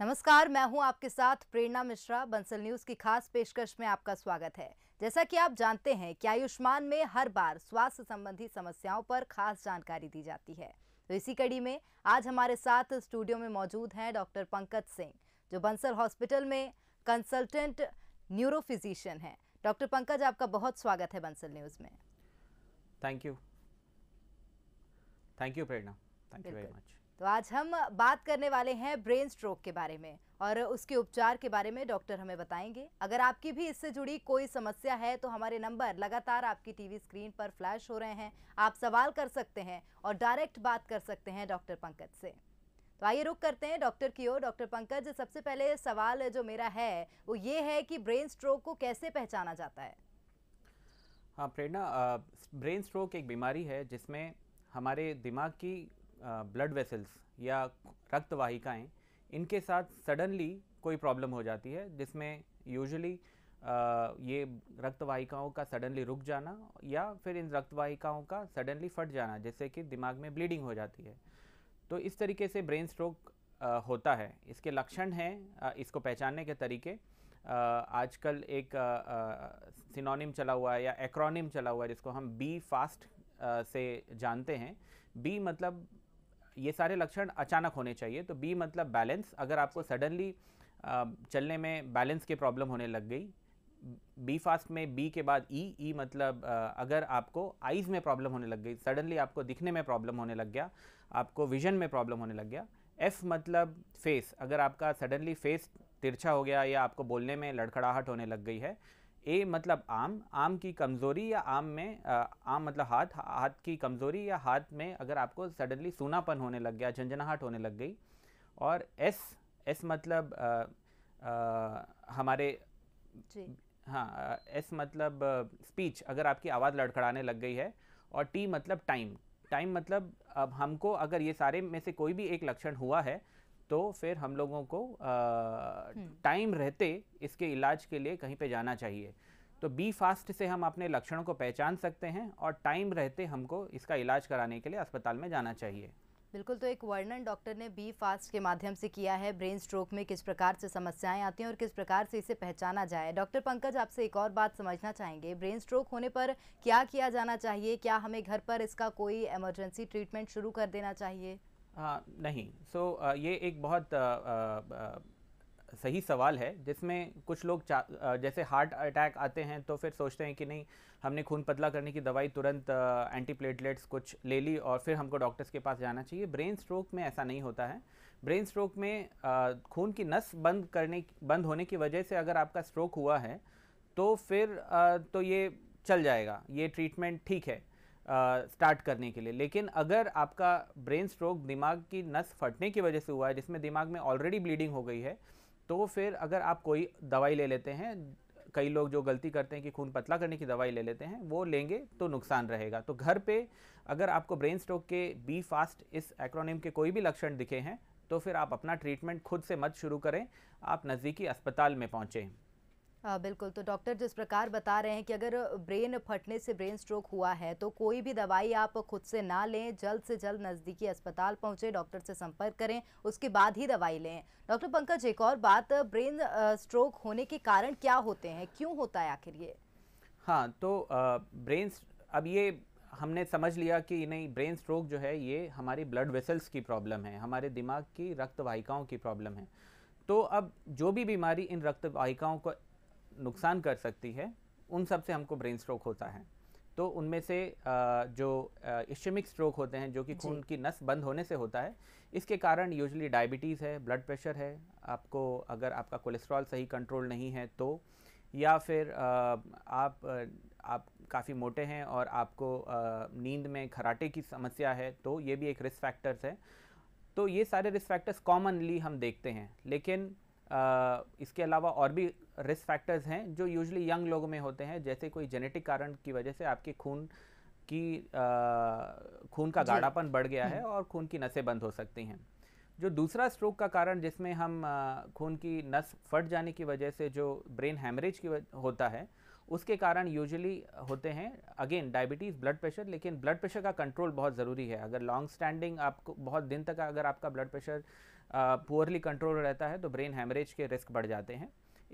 नमस्कार मैं हूं आपके साथ प्रेरणा मिश्रा बंसल न्यूज की खास पेशकश में आपका स्वागत है जैसा कि आप जानते हैं कि आयुष्मान में हर बार स्वास्थ्य संबंधी समस्याओं पर खास जानकारी दी जाती है तो इसी कड़ी में आज हमारे साथ स्टूडियो में मौजूद हैं डॉक्टर पंकज सिंह जो बंसल हॉस्पिटल में कंसल्टेंट न्यूरोफिजिशियन है डॉक्टर पंकज आपका बहुत स्वागत है बंसल न्यूज़ में thank you thank you Prerna thank you very much तो आज हम बात करने वाले हैं ब्रेन स्ट्रोक के बारे में और उसके उपचार के बारे में डॉक्टर हमें बताएंगे अगर आपकी भी इससे जुड़ी कोई समस्या है तो हमारे नंबर लगातार आपकी टीवी स्क्रीन पर फ्लैश हो रहे हैं आप सवाल कर सकते हैं और डायरेक्ट बात कर सकते हैं डॉक्टर पंकज से तो आइए रुक करते हैं डॉक्टर की ओर डॉक्टर पंकज सबसे पहले सवाल जो मेरा है वो ये है कि ब्रेन स्ट्रोक को कैसे पहचाना जाता है हाँ प्रेरणा ब्रेन स्ट्रोक एक बीमारी है जिसमें हमारे दिमाग की ब्लड वेसल्स या रक्त वाहिकाएँ इनके साथ सडनली कोई प्रॉब्लम हो जाती है जिसमें यूजुअली ये रक्त वाहिकाओं का सडनली रुक जाना या फिर इन रक्त वाहिकाओं का सडनली फट जाना जिससे कि दिमाग में ब्लीडिंग हो जाती है तो इस तरीके से ब्रेन स्ट्रोक होता है इसके लक्षण हैं इसको पहचानने के तरीके आजकल एक सिनोनिम चला हुआ है या एक्रोनिम चला हुआ है जिसको हम बी फास्ट से जानते हैं बी मतलब ये सारे लक्षण अचानक होने चाहिए तो बी मतलब बैलेंस अगर आपको सडनली चलने में बैलेंस के प्रॉब्लम होने लग गई बी फास्ट में बी के बाद ई e, ई e मतलब अगर आपको आइज़ में प्रॉब्लम होने लग गई सडनली आपको दिखने में प्रॉब्लम होने लग गया आपको विजन में प्रॉब्लम होने लग गया एफ़ मतलब फेस अगर आपका सडनली फेस तिरछा हो गया या आपको बोलने में लड़खड़ाहट होने लग गई है ए मतलब आम आम की कमज़ोरी या आम में आम मतलब हाथ हाथ की कमज़ोरी या हाथ में अगर आपको सडनली सूनापन होने लग गया झंझनाहट होने लग गई और एस एस मतलब आ, आ, हमारे हाँ एस मतलब स्पीच अगर आपकी आवाज़ लड़खड़ाने लग गई है और टी मतलब टाइम टाइम मतलब अब हमको अगर ये सारे में से कोई भी एक लक्षण हुआ है तो फिर हम लोगों को टाइम हम्म। रहते इसके इलाज के लिए कहीं पे जाना चाहिए तो बी फास्ट से हम अपने लक्षणों को पहचान सकते हैं और टाइम रहते हमको इसका इलाज कराने के लिए अस्पताल में जाना चाहिए बिल्कुल तो एक वर्णन डॉक्टर ने बी फास्ट के माध्यम से किया है ब्रेन स्ट्रोक में किस प्रकार से समस्याएं आती हैं और किस प्रकार से इसे पहचाना जाए डॉक्टर पंकज आपसे एक और बात समझना चाहेंगे ब्रेन स्ट्रोक होने पर क्या किया जाना चाहिए क्या हमें घर पर इसका कोई इमरजेंसी ट्रीटमेंट शुरू कर देना चाहिए हाँ नहीं सो so, ये एक बहुत आ, आ, सही सवाल है जिसमें कुछ लोग जैसे हार्ट अटैक आते हैं तो फिर सोचते हैं कि नहीं हमने खून पतला करने की दवाई तुरंत एंटी प्लेटलेट्स कुछ ले ली और फिर हमको डॉक्टर्स के पास जाना चाहिए ब्रेन स्ट्रोक में ऐसा नहीं होता है ब्रेन स्ट्रोक में खून की नस बंद करने बंद होने की वजह से अगर आपका स्ट्रोक हुआ है तो फिर आ, तो ये चल जाएगा ये ट्रीटमेंट ठीक है स्टार्ट करने के लिए लेकिन अगर आपका ब्रेन स्ट्रोक दिमाग की नस फटने की वजह से हुआ है जिसमें दिमाग में ऑलरेडी ब्लीडिंग हो गई है तो फिर अगर आप कोई दवाई ले लेते हैं कई लोग जो गलती करते हैं कि खून पतला करने की दवाई ले लेते हैं वो लेंगे तो नुकसान रहेगा तो घर पे अगर आपको ब्रेन स्ट्रोक के बी फास्ट इस एक्रोनिम के कोई भी लक्षण दिखे हैं तो फिर आप अपना ट्रीटमेंट खुद से मत शुरू करें आप नज़दीकी अस्पताल में पहुँचें हाँ, बिल्कुल तो डॉक्टर जिस प्रकार बता रहे हैं कि अगर ब्रेन फटने से ब्रेन स्ट्रोक हुआ है तो कोई भी दवाई आप खुद से ना लें जल्द से जल्द नज़दीकी अस्पताल पहुंचे डॉक्टर से संपर्क करें उसके बाद ही दवाई लें डॉक्टर पंकज एक और बात ब्रेन स्ट्रोक होने के कारण क्या होते हैं क्यों होता है आखिर ये हाँ तो ब्रेन अब ये हमने समझ लिया कि नहीं ब्रेन स्ट्रोक जो है ये हमारी ब्लड वेसल्स की प्रॉब्लम है हमारे दिमाग की रक्त वाहिकाओं की प्रॉब्लम है तो अब जो भी बीमारी इन रक्त वाहिकाओं को नुकसान कर सकती है उन सब से हमको ब्रेन स्ट्रोक होता है तो उनमें से जो इश्चमिक स्ट्रोक होते हैं जो कि खून की नस बंद होने से होता है इसके कारण यूजली डायबिटीज़ है ब्लड प्रेशर है आपको अगर आपका कोलेस्ट्रॉल सही कंट्रोल नहीं है तो या फिर आप आप काफ़ी मोटे हैं और आपको नींद में खराटे की समस्या है तो ये भी एक रिस्क फैक्टर्स है तो ये सारे रिस्क फैक्टर्स कॉमनली हम देखते हैं लेकिन इसके अलावा और भी रिस्क फैक्टर्स हैं जो यूजली यंग लोगों में होते हैं जैसे कोई जेनेटिक कारण की वजह से आपके खून की खून का गाढ़ापन बढ़ गया हम्म। है और खून की नसें बंद हो सकती हैं जो दूसरा स्ट्रोक का कारण जिसमें हम खून की नस फट जाने की वजह से जो ब्रेन हैमरेज की होता है उसके कारण यूजुअली होते हैं अगेन डायबिटीज़ ब्लड प्रेशर लेकिन ब्लड प्रेशर का कंट्रोल बहुत ज़रूरी है अगर लॉन्ग स्टैंडिंग आपको बहुत दिन तक अगर आपका ब्लड प्रेशर पुअरली कंट्रोल रहता है तो ब्रेन हैमरेज के रिस्क बढ़ जाते हैं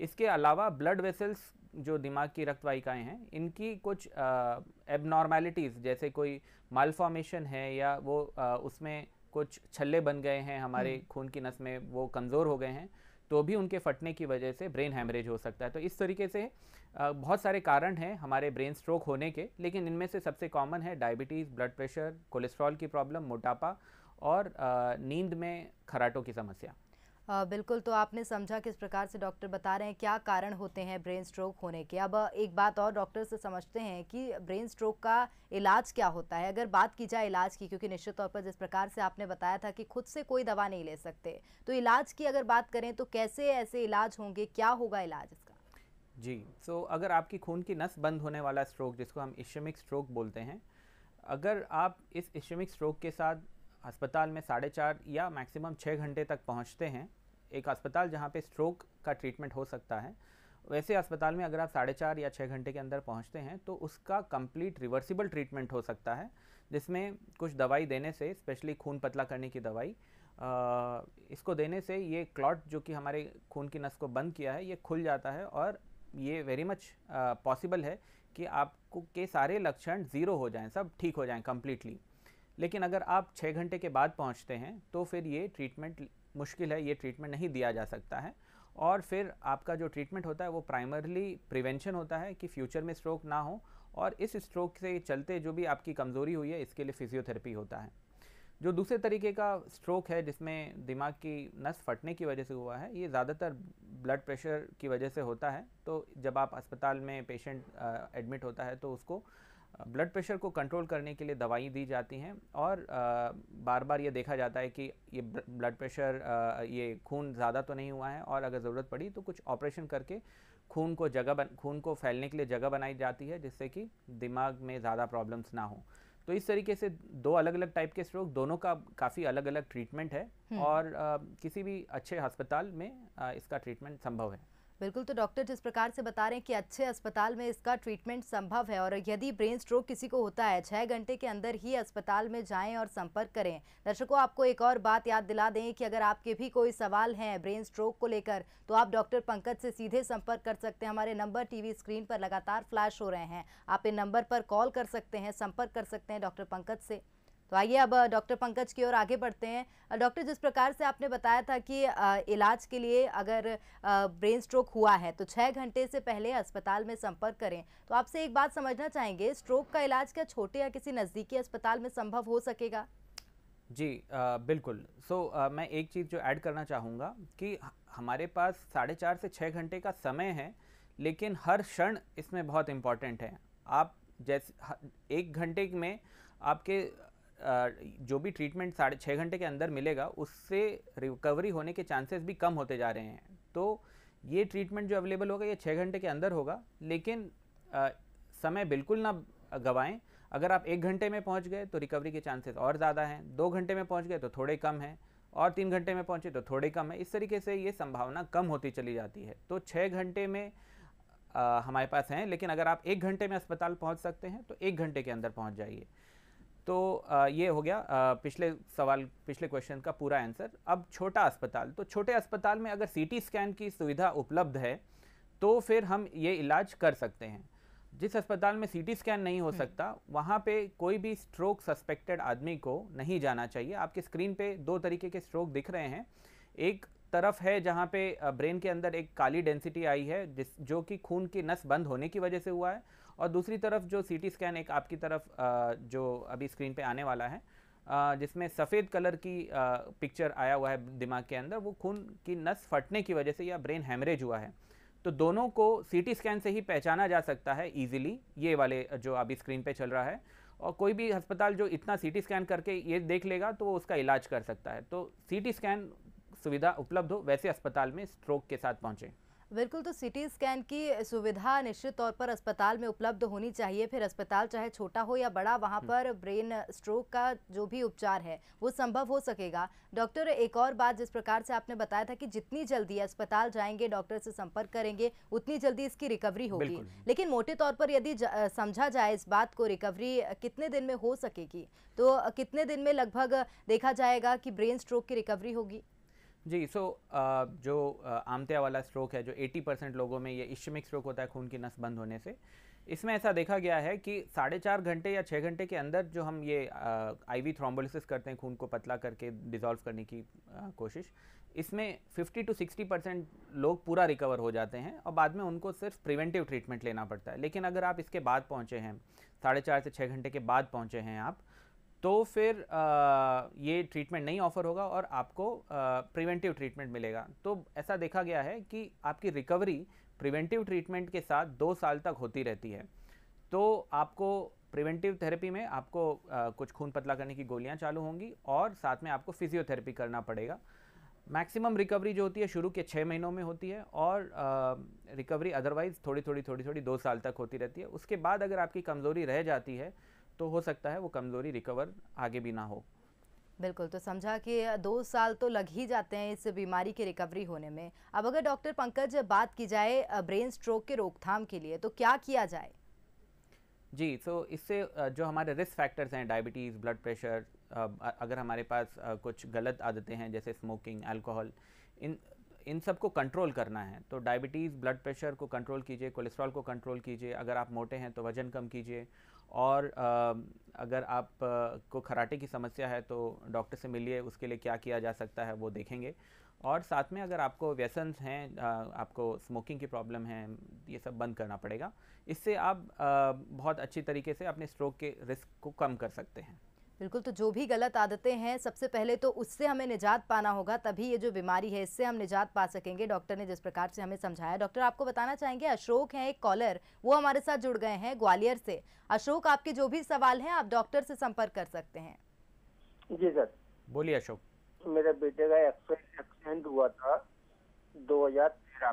इसके अलावा ब्लड वेसल्स जो दिमाग की रक्तवाहिकाएं हैं इनकी कुछ एबनॉर्मेलिटीज़ जैसे कोई मालफॉर्मेशन है या वो आ, उसमें कुछ छल्ले बन गए हैं हमारे हम्म। खून की नस में वो कमज़ोर हो गए हैं तो भी उनके फटने की वजह से ब्रेन हैमरेज हो सकता है तो इस तरीके से बहुत सारे कारण हैं हमारे ब्रेन स्ट्रोक होने के लेकिन इनमें से सबसे कॉमन है डायबिटीज़ ब्लड प्रेशर कोलेस्ट्रॉल की प्रॉब्लम मोटापा और नींद में खराटों की समस्या आ, बिल्कुल तो आपने समझा किस प्रकार से डॉक्टर बता रहे हैं क्या कारण होते हैं ब्रेन स्ट्रोक होने के अब एक बात और डॉक्टर से समझते हैं कि ब्रेन स्ट्रोक का इलाज क्या होता है अगर बात की जाए इलाज की क्योंकि निश्चित तौर पर जिस प्रकार से आपने बताया था कि खुद से कोई दवा नहीं ले सकते तो इलाज की अगर बात करें तो कैसे ऐसे इलाज होंगे क्या होगा इलाज इसका जी सो so, अगर आपकी खून की नस बंद होने वाला स्ट्रोक जिसको हम इशमिक स्ट्रोक बोलते हैं अगर आप इस इशमिक स्ट्रोक के साथ अस्पताल में साढ़े चार या मैक्सिमम छः घंटे तक पहुंचते हैं एक अस्पताल जहां पे स्ट्रोक का ट्रीटमेंट हो सकता है वैसे अस्पताल में अगर आप साढ़े चार या छः घंटे के अंदर पहुंचते हैं तो उसका कंप्लीट रिवर्सिबल ट्रीटमेंट हो सकता है जिसमें कुछ दवाई देने से स्पेशली खून पतला करने की दवाई आ, इसको देने से ये क्लॉट जो कि हमारे खून की नस को बंद किया है ये खुल जाता है और ये वेरी मच पॉसिबल है कि आपको के सारे लक्षण ज़ीरो हो जाएं सब ठीक हो जाएं कम्प्लीटली लेकिन अगर आप छः घंटे के बाद पहुँचते हैं तो फिर ये ट्रीटमेंट मुश्किल है ये ट्रीटमेंट नहीं दिया जा सकता है और फिर आपका जो ट्रीटमेंट होता है वो प्राइमरली प्रिवेंशन होता है कि फ्यूचर में स्ट्रोक ना हो और इस स्ट्रोक से चलते जो भी आपकी कमज़ोरी हुई है इसके लिए फिजियोथेरेपी होता है जो दूसरे तरीके का स्ट्रोक है जिसमें दिमाग की नस फटने की वजह से हुआ है ये ज़्यादातर ब्लड प्रेशर की वजह से होता है तो जब आप अस्पताल में पेशेंट एडमिट होता है तो उसको ब्लड प्रेशर को कंट्रोल करने के लिए दवाई दी जाती हैं और आ, बार बार ये देखा जाता है कि ये ब्लड प्रेशर आ, ये खून ज़्यादा तो नहीं हुआ है और अगर ज़रूरत पड़ी तो कुछ ऑपरेशन करके खून को जगह बन खून को फैलने के लिए जगह बनाई जाती है जिससे कि दिमाग में ज़्यादा प्रॉब्लम्स ना हो तो इस तरीके से दो अलग अलग टाइप के स्ट्रोक दोनों का काफ़ी अलग अलग ट्रीटमेंट है हम्म। और आ, किसी भी अच्छे अस्पताल में आ, इसका ट्रीटमेंट संभव है बिल्कुल तो डॉक्टर जिस प्रकार से बता रहे हैं कि अच्छे अस्पताल में इसका ट्रीटमेंट संभव है और यदि ब्रेन स्ट्रोक किसी को होता है छः घंटे के अंदर ही अस्पताल में जाएं और संपर्क करें दर्शकों आपको एक और बात याद दिला दें कि अगर आपके भी कोई सवाल हैं ब्रेन स्ट्रोक को लेकर तो आप डॉक्टर पंकज से सीधे संपर्क कर सकते हैं हमारे नंबर टीवी स्क्रीन पर लगातार फ्लैश हो रहे हैं आप इन नंबर पर कॉल कर सकते हैं संपर्क कर सकते हैं डॉक्टर पंकज से तो आइए अब डॉक्टर पंकज की ओर आगे बढ़ते हैं डॉक्टर जिस प्रकार से आपने बताया था कि इलाज के लिए अगर ब्रेन स्ट्रोक हुआ है तो छः घंटे से पहले अस्पताल में संपर्क करें तो आपसे एक बात समझना चाहेंगे स्ट्रोक का इलाज क्या छोटे या किसी नज़दीकी अस्पताल में संभव हो सकेगा जी आ, बिल्कुल सो so, मैं एक चीज़ जो ऐड करना चाहूँगा कि हमारे पास साढ़े चार से छः घंटे का समय है लेकिन हर क्षण इसमें बहुत इम्पॉर्टेंट है आप जैसे एक घंटे में आपके जो भी ट्रीटमेंट साढ़े छः घंटे के अंदर मिलेगा उससे रिकवरी होने के चांसेस भी कम होते जा रहे हैं तो ये ट्रीटमेंट जो अवेलेबल होगा ये छः घंटे के अंदर होगा लेकिन आ, समय बिल्कुल ना गवाएं अगर आप एक घंटे में पहुंच गए तो रिकवरी के चांसेस और ज़्यादा हैं दो घंटे में पहुँच गए तो थोड़े कम हैं और तीन घंटे में पहुँचे तो थोड़े कम है इस तरीके से ये संभावना कम होती चली जाती है तो छः घंटे में आ, हमारे पास हैं लेकिन अगर आप एक घंटे में अस्पताल पहुँच सकते हैं तो एक घंटे के अंदर पहुँच जाइए तो ये हो गया पिछले सवाल पिछले क्वेश्चन का पूरा आंसर अब छोटा अस्पताल तो छोटे अस्पताल में अगर सीटी स्कैन की सुविधा उपलब्ध है तो फिर हम ये इलाज कर सकते हैं जिस अस्पताल में सीटी स्कैन नहीं हो हम्म। सकता वहाँ पे कोई भी स्ट्रोक सस्पेक्टेड आदमी को नहीं जाना चाहिए आपके स्क्रीन पे दो तरीके के स्ट्रोक दिख रहे हैं एक तरफ है जहाँ पे ब्रेन के अंदर एक काली डेंसिटी आई है जिस जो कि खून की नस बंद होने की वजह से हुआ है और दूसरी तरफ जो सी टी स्कैन एक आपकी तरफ जो अभी स्क्रीन पर आने वाला है जिसमें सफ़ेद कलर की पिक्चर आया हुआ है दिमाग के अंदर वो खून की नस फटने की वजह से या ब्रेन हैमरेज हुआ है तो दोनों को सीटी स्कैन से ही पहचाना जा सकता है इजीली ये वाले जो अभी स्क्रीन पे चल रहा है और कोई भी अस्पताल जो इतना सीटी स्कैन करके ये देख लेगा तो वो उसका इलाज कर सकता है तो सीटी स्कैन सुविधा उपलब्ध हो वैसे अस्पताल में स्ट्रोक के साथ पहुँचें बिल्कुल तो सिटी स्कैन की सुविधा निश्चित तौर पर अस्पताल में उपलब्ध होनी चाहिए फिर अस्पताल चाहे छोटा हो या बड़ा वहाँ हम्म। पर ब्रेन स्ट्रोक का जो भी उपचार है वो संभव हो सकेगा डॉक्टर एक और बात जिस प्रकार से आपने बताया था कि जितनी जल्दी अस्पताल जाएंगे डॉक्टर से संपर्क करेंगे उतनी जल्दी इसकी रिकवरी होगी लेकिन मोटे तौर पर यदि समझा जाए इस बात को रिकवरी कितने दिन में हो सकेगी तो कितने दिन में लगभग देखा जाएगा कि ब्रेन स्ट्रोक की रिकवरी होगी जी सो so, जो आमते वाला स्ट्रोक है जो 80 परसेंट लोगों में ये इश्मिक स्ट्रोक होता है खून की नस बंद होने से इसमें ऐसा देखा गया है कि साढ़े चार घंटे या छः घंटे के अंदर जो हम ये आईवी थ्रोम्बोलिसिस करते हैं खून को पतला करके डिज़ोल्व करने की आ, कोशिश इसमें 50 टू 60 परसेंट लोग पूरा रिकवर हो जाते हैं और बाद में उनको सिर्फ प्रिवेंटिव ट्रीटमेंट लेना पड़ता है लेकिन अगर आप इसके बाद पहुँचे हैं साढ़े चार से छः घंटे के बाद पहुँचे हैं आप तो फिर आ, ये ट्रीटमेंट नहीं ऑफर होगा और आपको प्रिवेंटिव ट्रीटमेंट मिलेगा तो ऐसा देखा गया है कि आपकी रिकवरी प्रिवेंटिव ट्रीटमेंट के साथ दो साल तक होती रहती है तो आपको प्रिवेंटिव थेरेपी में आपको आ, कुछ खून पतला करने की गोलियां चालू होंगी और साथ में आपको फिजियोथेरेपी करना पड़ेगा मैक्सिमम रिकवरी जो होती है शुरू के छः महीनों में होती है और रिकवरी अदरवाइज़ थोड़ी थोड़ी थोड़ी थोड़ी दो साल तक होती रहती है उसके बाद अगर आपकी कमज़ोरी रह जाती है तो हो सकता है वो कमज़ोरी रिकवर आगे भी ना हो बिल्कुल तो समझा कि दो साल तो लग ही जाते हैं इस बीमारी के रिकवरी होने में अब अगर डॉक्टर पंकज बात की जाए ब्रेन स्ट्रोक के रोकथाम के लिए तो क्या किया जाए जी सो तो इससे जो हमारे रिस्क फैक्टर्स हैं डायबिटीज़ ब्लड प्रेशर अगर हमारे पास कुछ गलत आदतें हैं जैसे स्मोकिंग अल्कोहल इन इन सब को कंट्रोल करना है तो डायबिटीज़ ब्लड प्रेशर को कंट्रोल कीजिए कोलेस्ट्रॉल को कंट्रोल कीजिए अगर आप मोटे हैं तो वज़न कम कीजिए और अगर आप को खराटे की समस्या है तो डॉक्टर से मिलिए उसके लिए क्या किया जा सकता है वो देखेंगे और साथ में अगर आपको व्यसन हैं आपको स्मोकिंग की प्रॉब्लम है ये सब बंद करना पड़ेगा इससे आप बहुत अच्छी तरीके से अपने स्ट्रोक के रिस्क को कम कर सकते हैं बिल्कुल तो जो भी गलत आदतें हैं सबसे पहले तो उससे हमें निजात पाना होगा तभी ये जो बीमारी है इससे हम निजात पा सकेंगे डॉक्टर ने जिस प्रकार से हमें समझाया डॉक्टर आपको बताना चाहेंगे अशोक हैं एक कॉलर वो हमारे साथ जुड़ गए हैं ग्वालियर से अशोक आपके जो भी सवाल हैं आप डॉक्टर से संपर्क कर सकते हैं जी सर बोलिए अशोक मेरे बेटे का एक्सीडेंट हुआ था दो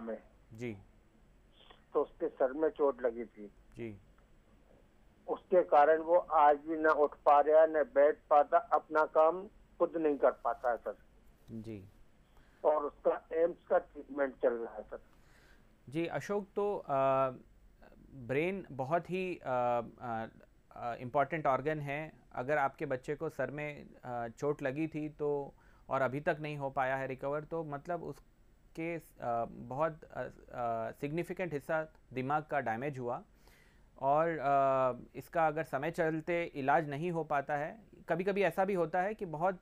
में जी तो उसके सर में चोट लगी थी जी उसके कारण वो आज भी ना उठ पा रहा है न बैठ पाता अपना काम खुद नहीं कर पाता है सर जी और उसका एम्स का ट्रीटमेंट चल रहा है सर जी अशोक तो आ, ब्रेन बहुत ही इम्पॉर्टेंट ऑर्गन है अगर आपके बच्चे को सर में आ, चोट लगी थी तो और अभी तक नहीं हो पाया है रिकवर तो मतलब उसके के बहुत सिग्निफिकेंट हिस्सा दिमाग का डैमेज हुआ और आ, इसका अगर समय चलते इलाज नहीं हो पाता है कभी कभी ऐसा भी होता है कि बहुत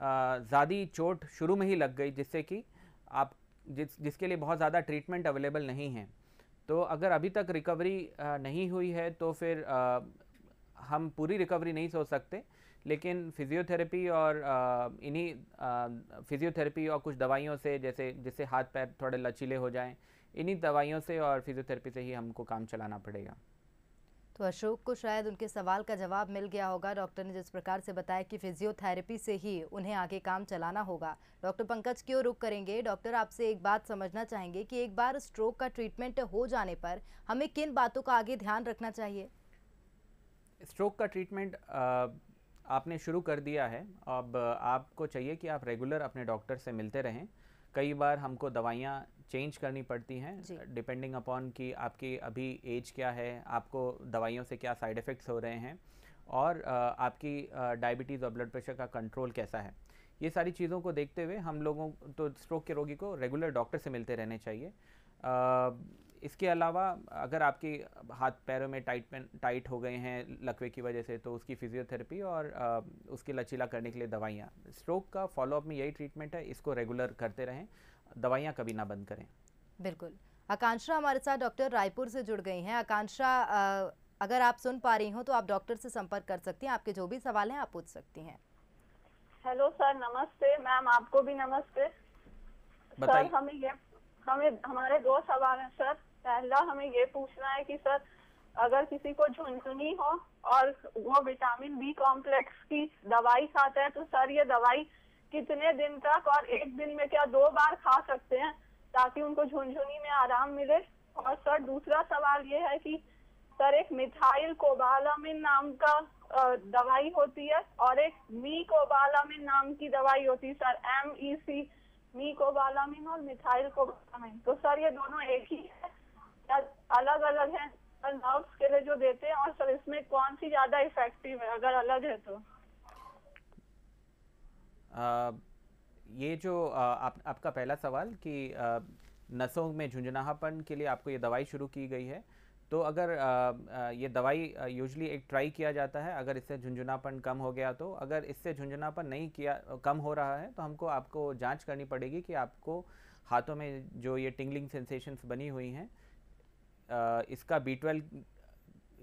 ज़्यादा चोट शुरू में ही लग गई जिससे कि आप जिस जिसके लिए बहुत ज़्यादा ट्रीटमेंट अवेलेबल नहीं है तो अगर अभी तक रिकवरी नहीं हुई है तो फिर आ, हम पूरी रिकवरी नहीं सोच सकते लेकिन फिजियोथेरेपी और इन्हीं फिजियोथेरेपी और कुछ दवाइयों से जैसे जिससे हाथ पैर थोड़े लचीले हो जाएं इन्हीं दवाइयों से और फिजियोथेरेपी से ही हमको काम चलाना पड़ेगा तो अशोक को शायद उनके सवाल का जवाब मिल गया होगा डॉक्टर ने जिस प्रकार से बताया कि फिजियोथेरेपी से ही उन्हें आगे काम चलाना होगा डॉक्टर पंकज क्यों रुक करेंगे डॉक्टर आपसे एक बात समझना चाहेंगे कि एक बार स्ट्रोक का ट्रीटमेंट हो जाने पर हमें किन बातों का आगे ध्यान रखना चाहिए स्ट्रोक का ट्रीटमेंट आपने शुरू कर दिया है अब आपको चाहिए कि आप रेगुलर अपने डॉक्टर से मिलते रहें कई बार हमको दवाइयाँ चेंज करनी पड़ती हैं डिपेंडिंग अपॉन कि आपकी अभी एज क्या है आपको दवाइयों से क्या साइड इफ़ेक्ट्स हो रहे हैं और आपकी डायबिटीज़ और ब्लड प्रेशर का कंट्रोल कैसा है ये सारी चीज़ों को देखते हुए हम लोगों तो स्ट्रोक के रोगी को रेगुलर डॉक्टर से मिलते रहने चाहिए इसके अलावा अगर आपके हाथ पैरों में टाइट में टाइट हो गए हैं लकवे की वजह से तो उसकी फिजियोथेरेपी और आ, उसके लचीला करने के लिए दवाइयाँ स्ट्रोक का फॉलोअप में यही ट्रीटमेंट है इसको रेगुलर करते रहें दवाइयाँ कभी ना बंद करें बिल्कुल आकांक्षा हमारे साथ डॉक्टर रायपुर से जुड़ गई हैं आकांक्षा अगर आप सुन पा रही हो तो आप डॉक्टर से संपर्क कर सकती हैं आपके जो भी सवाल हैं आप पूछ सकती हैं हेलो सर नमस्ते मैम आपको भी नमस्ते सर हमें ये हमें हमारे दो सवाल हैं सर पहला हमें ये पूछना है कि सर अगर किसी को झुनझुनी हो और वो विटामिन बी कॉम्प्लेक्स की दवाई खाते हैं तो सर ये दवाई कितने दिन तक और एक दिन में क्या दो बार खा सकते हैं ताकि उनको झुनझुनी में आराम मिले और सर दूसरा सवाल ये है कि सर एक मिथाइल कोबालामिन नाम का दवाई होती है और एक मी कोबालामिन नाम की दवाई होती है sir M E C mecobalamin और मिथाइल कोबालामिन तो सर ये दोनों एक ही है अलग अलग है सर नर्व्स के लिए जो देते हैं और सर इसमें कौन सी ज़्यादा इफेक्टिव है अगर अलग है तो आ, ये जो आ, आप, आपका पहला सवाल कि आ, नसों में झुंझुनाहापन के लिए आपको ये दवाई शुरू की गई है तो अगर आ, आ, ये दवाई यूजली एक ट्राई किया जाता है अगर इससे झुंझुनापन कम हो गया तो अगर इससे झुंझुनापन नहीं किया कम हो रहा है तो हमको आपको जांच करनी पड़ेगी कि आपको हाथों में जो ये टिंगलिंग सेंसेशंस बनी हुई हैं इसका बी ट्वेल्व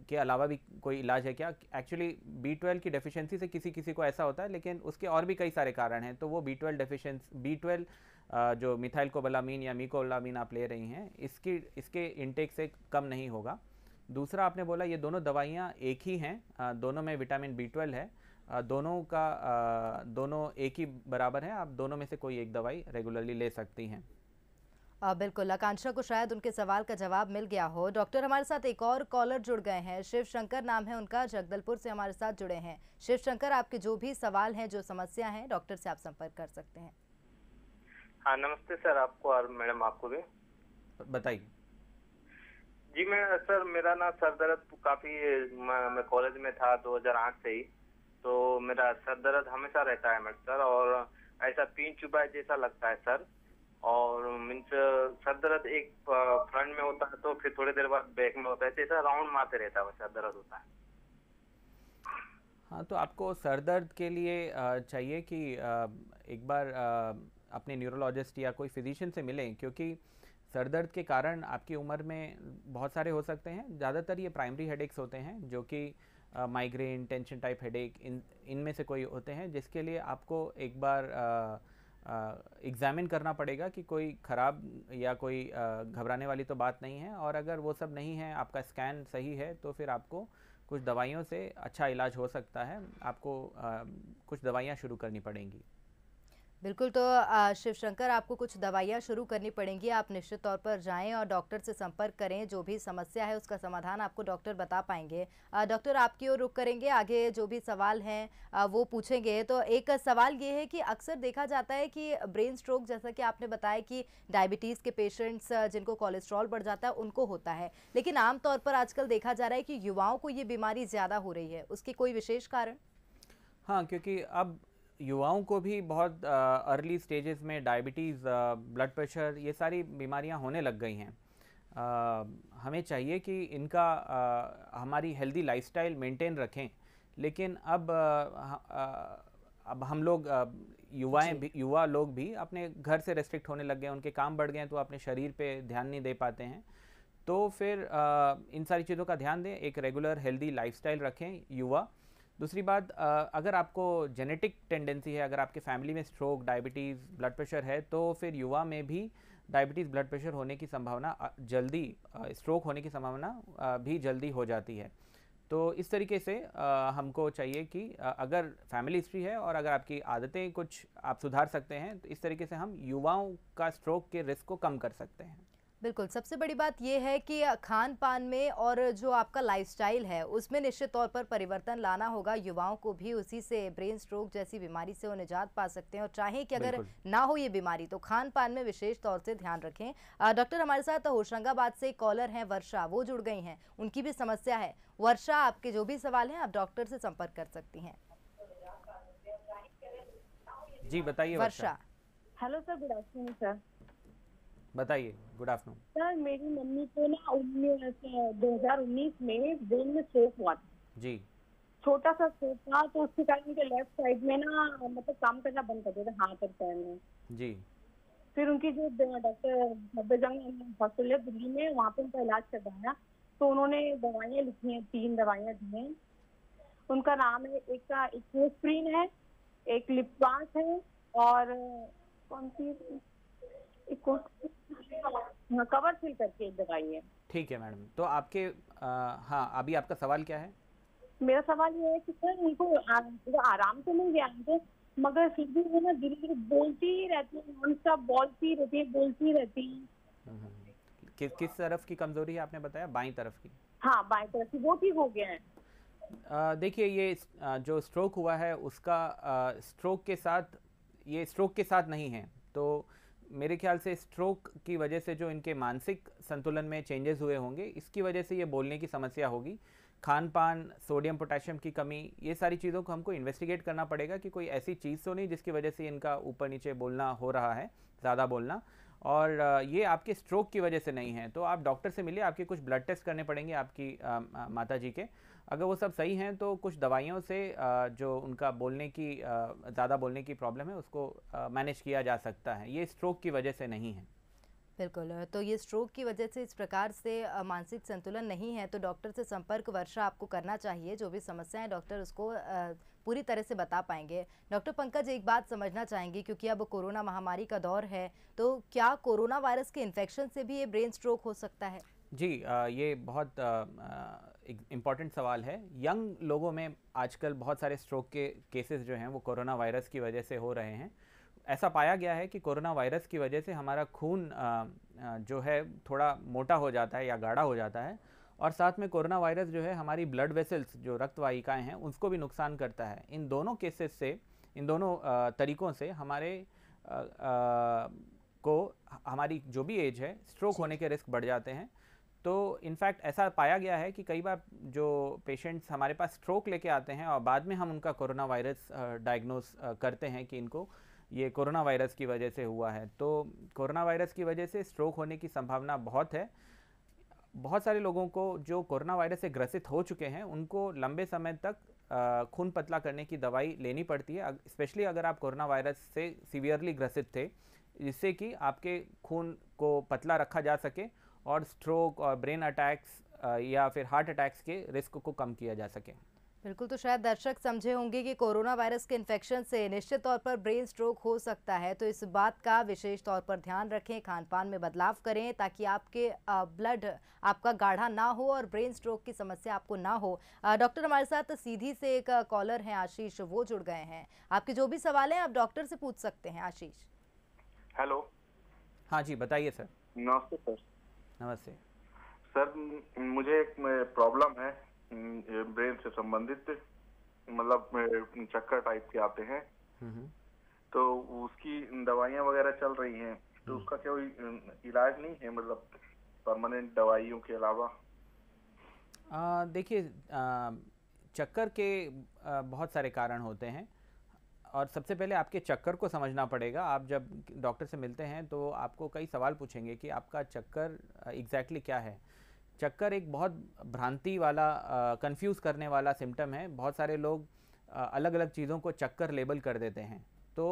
के अलावा भी कोई इलाज है क्या एक्चुअली बी ट्वेल्व की डेफिशिएंसी से किसी किसी को ऐसा होता है लेकिन उसके और भी कई सारे कारण हैं तो वो B twelve deficiency B twelve जो मिथाइल कोबलामीन या मीकोबलामीन आप ले रही हैं इसकी इसके इनटेक से कम नहीं होगा दूसरा आपने बोला ये दोनों दवाइयाँ एक ही हैं दोनों में विटामिन बी ट्वेल्व है दोनों का दोनों एक ही बराबर है आप दोनों में से कोई एक दवाई रेगुलरली ले सकती हैं बिल्कुल आकांक्षा को शायद उनके सवाल का जवाब मिल गया हो डॉक्टर हमारे साथ एक और कॉलर जुड़ गए हैं शिव शंकर नाम है उनका जगदलपुर से हमारे साथ जुड़े हैं शिव शंकर आपके जो भी सवाल हैं जो समस्या हैं डॉक्टर से आप संपर्क कर सकते हैं हाँ नमस्ते सर आपको और मैडम आपको भी बताइए जी मैं सर मेरा ना सर दर्द काफी मैं कॉलेज में था दो से ही तो मेरा सर दर्द हमेशा रहता है मैडम सर और ऐसा पीन चुपा जैसा लगता है सर और मीन्स सर दर्द एक फ्रंट में होता है तो फिर थोड़ी देर बाद बैक में होता है तो ऐसा राउंड मारते रहता है सर दर्द होता है हाँ तो आपको सर दर्द के लिए चाहिए कि एक बार अपने न्यूरोलॉजिस्ट या कोई फिजिशियन से मिलें क्योंकि सर दर्द के कारण आपकी उम्र में बहुत सारे हो सकते हैं ज़्यादातर ये प्राइमरी हेडेक्स होते हैं जो कि माइग्रेन टेंशन टाइप हेडेक इन इनमें से कोई होते हैं जिसके लिए आपको एक बार एग्ज़ामिन करना पड़ेगा कि कोई ख़राब या कोई घबराने वाली तो बात नहीं है और अगर वो सब नहीं है आपका स्कैन सही है तो फिर आपको कुछ दवाइयों से अच्छा इलाज हो सकता है आपको आ, कुछ दवाइयाँ शुरू करनी पड़ेंगी बिल्कुल तो शिव शंकर आपको कुछ दवाइयाँ शुरू करनी पड़ेंगी आप निश्चित तौर पर जाएं और डॉक्टर से संपर्क करें जो भी समस्या है उसका समाधान आपको डॉक्टर बता पाएंगे डॉक्टर आपकी ओर रुख करेंगे आगे जो भी सवाल हैं वो पूछेंगे तो एक सवाल ये है कि अक्सर देखा जाता है कि ब्रेन स्ट्रोक जैसा कि आपने बताया कि डायबिटीज़ के पेशेंट्स जिनको कोलेस्ट्रॉल बढ़ जाता है उनको होता है लेकिन आमतौर पर आजकल देखा जा रहा है कि युवाओं को ये बीमारी ज़्यादा हो रही है उसके कोई विशेष कारण हाँ क्योंकि अब युवाओं को भी बहुत अर्ली स्टेजेस में डायबिटीज़ ब्लड प्रेशर ये सारी बीमारियां होने लग गई हैं हमें चाहिए कि इनका आ, हमारी हेल्दी लाइफस्टाइल मेंटेन रखें लेकिन अब आ, आ, अब हम लोग युवाएं भी युवा लोग भी अपने घर से रेस्ट्रिक्ट होने लग गए उनके काम बढ़ गए हैं तो अपने शरीर पे ध्यान नहीं दे पाते हैं तो फिर इन सारी चीज़ों का ध्यान दें एक रेगुलर हेल्दी लाइफस्टाइल रखें युवा दूसरी बात अगर आपको जेनेटिक टेंडेंसी है अगर आपके फैमिली में स्ट्रोक डायबिटीज़ ब्लड प्रेशर है तो फिर युवा में भी डायबिटीज़ ब्लड प्रेशर होने की संभावना जल्दी स्ट्रोक होने की संभावना भी जल्दी हो जाती है तो इस तरीके से हमको चाहिए कि अगर फैमिली हिस्ट्री है और अगर आपकी आदतें कुछ आप सुधार सकते हैं तो इस तरीके से हम युवाओं का स्ट्रोक के रिस्क को कम कर सकते हैं बिल्कुल सबसे बड़ी बात यह है कि खान पान में और जो आपका लाइफस्टाइल है उसमें निश्चित तौर पर परिवर्तन लाना होगा युवाओं को भी उसी से ब्रेन स्ट्रोक जैसी बीमारी से वो निजात पा सकते हैं और चाहे कि अगर ना हो ये बीमारी तो खान पान में विशेष तौर से ध्यान रखें डॉक्टर हमारे साथ होशंगाबाद से कॉलर हैं वर्षा वो जुड़ गई हैं उनकी भी समस्या है वर्षा आपके जो भी सवाल हैं आप डॉक्टर से संपर्क कर सकती हैं जी बताइए Varsha hello sir good afternoon sir बताइए गुड आफ्टरनून सर मेरी मम्मी को ना उन्नीस दो हजार उन्नीस में ब्रेन में स्ट्रोक हुआ था जी छोटा सा स्ट्रोक था तो उसके कारण उनके लेफ्ट साइड में ना मतलब काम करना बंद कर दिया था हाथ और पैर में जी फिर उनकी जो डॉक्टर सफदरजंग हॉस्पिटल है दिल्ली में वहाँ पे उनका इलाज करवाया तो उन्होंने दवाइयाँ लिखी हैं तीन दवाइयाँ दी हैं उनका नाम है एक का एक इक्वोस्प्रीन है एक लिपवास है और कौन सी इकोस्प्रीन कवर हाँ, फिल करके लगाइए ठीक है मैडम तो आपके हाँ अभी आपका सवाल क्या है मेरा सवाल ये है कि सर उनको आराम तो नहीं गया मगर फिर भी वो ना धीरे धीरे बोलती ही रहती है नॉन बोलती रहती है बोलती रहती है हम्म, किस किस तरफ की कमजोरी है आपने बताया बाई तरफ की हाँ बाई तरफ की वो ठीक हो गया है देखिए ये जो स्ट्रोक हुआ है उसका स्ट्रोक के साथ ये स्ट्रोक के साथ नहीं है तो मेरे ख्याल से स्ट्रोक की वजह से जो इनके मानसिक संतुलन में चेंजेस हुए होंगे इसकी वजह से ये बोलने की समस्या होगी खान पान सोडियम पोटेशियम की कमी ये सारी चीज़ों को हमको इन्वेस्टिगेट करना पड़ेगा कि कोई ऐसी चीज़ तो नहीं जिसकी वजह से इनका ऊपर नीचे बोलना हो रहा है ज़्यादा बोलना और ये आपके स्ट्रोक की वजह से नहीं है तो आप डॉक्टर से मिलिए आपके कुछ ब्लड टेस्ट करने पड़ेंगे आपकी माता जी के अगर वो सब सही हैं तो कुछ दवाइयों से जो उनका बोलने की ज़्यादा बोलने की प्रॉब्लम है उसको मैनेज किया जा सकता है ये स्ट्रोक की वजह से नहीं है बिल्कुल तो ये स्ट्रोक की वजह से इस प्रकार से मानसिक संतुलन नहीं है तो डॉक्टर से संपर्क वर्षा आपको करना चाहिए जो भी समस्याएं डॉक्टर उसको पूरी तरह से बता पाएंगे डॉक्टर पंकज एक बात समझना चाहेंगे क्योंकि अब कोरोना महामारी का दौर है तो क्या कोरोना वायरस के इन्फेक्शन से भी ये ब्रेन स्ट्रोक हो सकता है जी ये बहुत एक इम्पॉर्टेंट सवाल है यंग लोगों में आजकल बहुत सारे स्ट्रोक के केसेस जो हैं वो कोरोना वायरस की वजह से हो रहे हैं ऐसा पाया गया है कि कोरोना वायरस की वजह से हमारा खून जो है थोड़ा मोटा हो जाता है या गाढ़ा हो जाता है और साथ में कोरोना वायरस जो है हमारी ब्लड वेसल्स जो रक्तवाहिकाएं हैं उसको भी नुकसान करता है इन दोनों केसेस से इन दोनों तरीक़ों से हमारे आ, आ, को हमारी जो भी एज है स्ट्रोक होने के रिस्क बढ़ जाते हैं तो इनफैक्ट ऐसा पाया गया है कि कई बार जो पेशेंट्स हमारे पास स्ट्रोक लेके आते हैं और बाद में हम उनका कोरोना वायरस डायग्नोस करते हैं कि इनको ये कोरोना वायरस की वजह से हुआ है तो कोरोना वायरस की वजह से स्ट्रोक होने की संभावना बहुत है बहुत सारे लोगों को जो कोरोना वायरस से ग्रसित हो चुके हैं उनको लंबे समय तक खून पतला करने की दवाई लेनी पड़ती है स्पेशली अगर आप कोरोना वायरस से सीवियरली ग्रसित थे जिससे कि आपके खून को पतला रखा जा सके और स्ट्रोक और ब्रेन अटैक्स uh, या फिर हार्ट अटैक्स के रिस्क को कम किया जा सके बिल्कुल तो शायद दर्शक समझे होंगे कि कोरोना वायरस के इन्फेक्शन से निश्चित तौर पर ब्रेन स्ट्रोक हो सकता है तो इस बात का विशेष तौर पर ध्यान रखें खान पान में बदलाव करें ताकि आपके ब्लड uh, आपका गाढ़ा ना हो और ब्रेन स्ट्रोक की समस्या आपको ना हो डॉक्टर uh, हमारे साथ सीधी से एक कॉलर हैं आशीष वो जुड़ गए हैं आपके जो भी सवाल हैं आप डॉक्टर से पूछ सकते हैं आशीष हेलो हाँ जी बताइए सर नमस्ते सर नमस्ते सर मुझे एक प्रॉब्लम है ब्रेन से संबंधित मतलब चक्कर टाइप के आते हैं हम्म, हम्म। तो उसकी दवाइयाँ वगैरह चल रही हैं तो हम्म। उसका कोई इलाज नहीं है मतलब परमानेंट दवाइयों के अलावा देखिए चक्कर के आ, बहुत सारे कारण होते हैं और सबसे पहले आपके चक्कर को समझना पड़ेगा आप जब डॉक्टर से मिलते हैं तो आपको कई सवाल पूछेंगे कि आपका चक्कर एग्जैक्टली क्या है चक्कर एक बहुत भ्रांति वाला कंफ्यूज करने वाला सिम्टम है बहुत सारे लोग अलग अलग चीज़ों को चक्कर लेबल कर देते हैं तो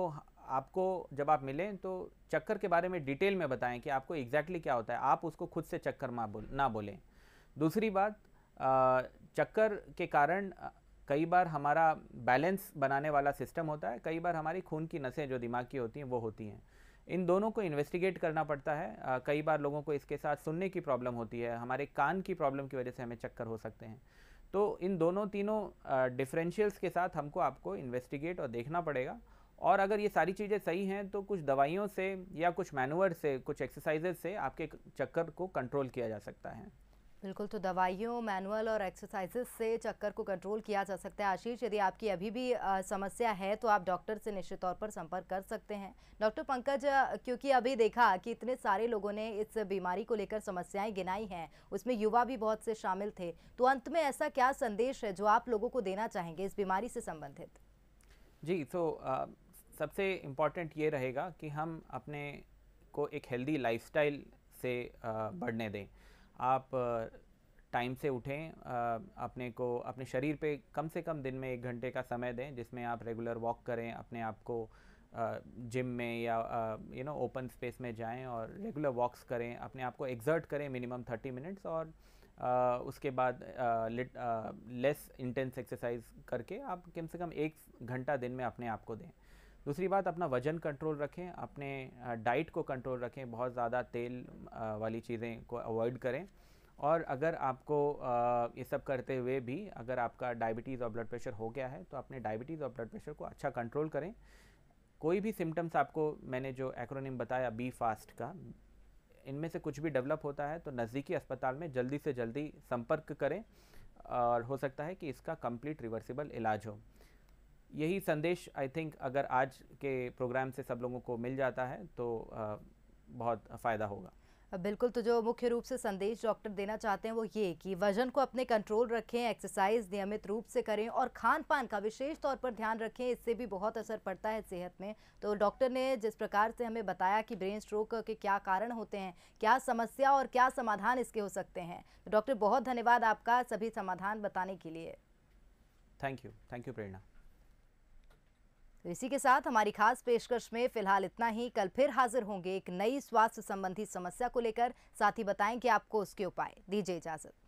आपको जब आप मिलें तो चक्कर के बारे में डिटेल में बताएं कि आपको एग्जैक्टली क्या होता है आप उसको खुद से चक्कर ना बोल ना बोलें दूसरी बात चक्कर के कारण कई बार हमारा बैलेंस बनाने वाला सिस्टम होता है कई बार हमारी खून की नसें जो दिमाग की होती हैं वो होती हैं इन दोनों को इन्वेस्टिगेट करना पड़ता है आ, कई बार लोगों को इसके साथ सुनने की प्रॉब्लम होती है हमारे कान की प्रॉब्लम की वजह से हमें चक्कर हो सकते हैं तो इन दोनों तीनों डिफरेंशियल्स के साथ हमको आपको इन्वेस्टिगेट और देखना पड़ेगा और अगर ये सारी चीज़ें सही हैं तो कुछ दवाइयों से या कुछ मैनुअर से कुछ एक्सरसाइजेज से आपके चक्कर को कंट्रोल किया जा सकता है बिल्कुल तो दवाइयों मैनुअल और एक्सरसाइजेस से चक्कर को कंट्रोल किया जा सकता है आशीष यदि आपकी अभी भी आ, समस्या है तो आप डॉक्टर से निश्चित तौर पर संपर्क कर सकते हैं डॉक्टर पंकज क्योंकि अभी देखा कि इतने सारे लोगों ने इस बीमारी को लेकर समस्याएं गिनाई हैं उसमें युवा भी बहुत से शामिल थे तो अंत में ऐसा क्या संदेश है जो आप लोगों को देना चाहेंगे इस बीमारी से संबंधित जी तो आ, सबसे इम्पॉर्टेंट ये रहेगा कि हम अपने को एक हेल्दी लाइफ से आ, बढ़ने दें आप टाइम से उठें अपने को अपने शरीर पे कम से कम दिन में एक घंटे का समय दें जिसमें आप रेगुलर वॉक करें अपने आप को जिम में या यू नो ओपन स्पेस में जाएं और रेगुलर वॉक्स करें अपने आप को एग्जर्ट करें मिनिमम थर्टी मिनट्स और आ, उसके बाद लेस इंटेंस एक्सरसाइज करके आप कम से कम एक घंटा दिन में अपने आप को दें दूसरी बात अपना वजन कंट्रोल रखें अपने डाइट को कंट्रोल रखें बहुत ज़्यादा तेल वाली चीज़ें को अवॉइड करें और अगर आपको ये सब करते हुए भी अगर आपका डायबिटीज़ और ब्लड प्रेशर हो गया है तो अपने डायबिटीज़ और ब्लड प्रेशर को अच्छा कंट्रोल करें कोई भी सिम्टम्स आपको मैंने जो एक्रोनिम बताया बी फास्ट का इनमें से कुछ भी डेवलप होता है तो नज़दीकी अस्पताल में जल्दी से जल्दी संपर्क करें और हो सकता है कि इसका कंप्लीट रिवर्सिबल इलाज हो यही संदेश आई थिंक अगर आज के प्रोग्राम से सब लोगों को मिल जाता है तो बहुत फ़ायदा होगा बिल्कुल तो जो मुख्य रूप से संदेश डॉक्टर देना चाहते हैं वो ये कि वजन को अपने कंट्रोल रखें एक्सरसाइज नियमित रूप से करें और खान पान का विशेष तौर पर ध्यान रखें इससे भी बहुत असर पड़ता है सेहत में तो डॉक्टर ने जिस प्रकार से हमें बताया कि ब्रेन स्ट्रोक के क्या कारण होते हैं क्या समस्या और क्या समाधान इसके हो सकते हैं तो डॉक्टर बहुत धन्यवाद आपका सभी समाधान बताने के लिए thank you thank you Prerna तो इसी के साथ हमारी खास पेशकश में फिलहाल इतना ही कल फिर हाजिर होंगे एक नई स्वास्थ्य संबंधी समस्या को लेकर साथ ही बताएं कि आपको उसके उपाय दीजिए इजाजत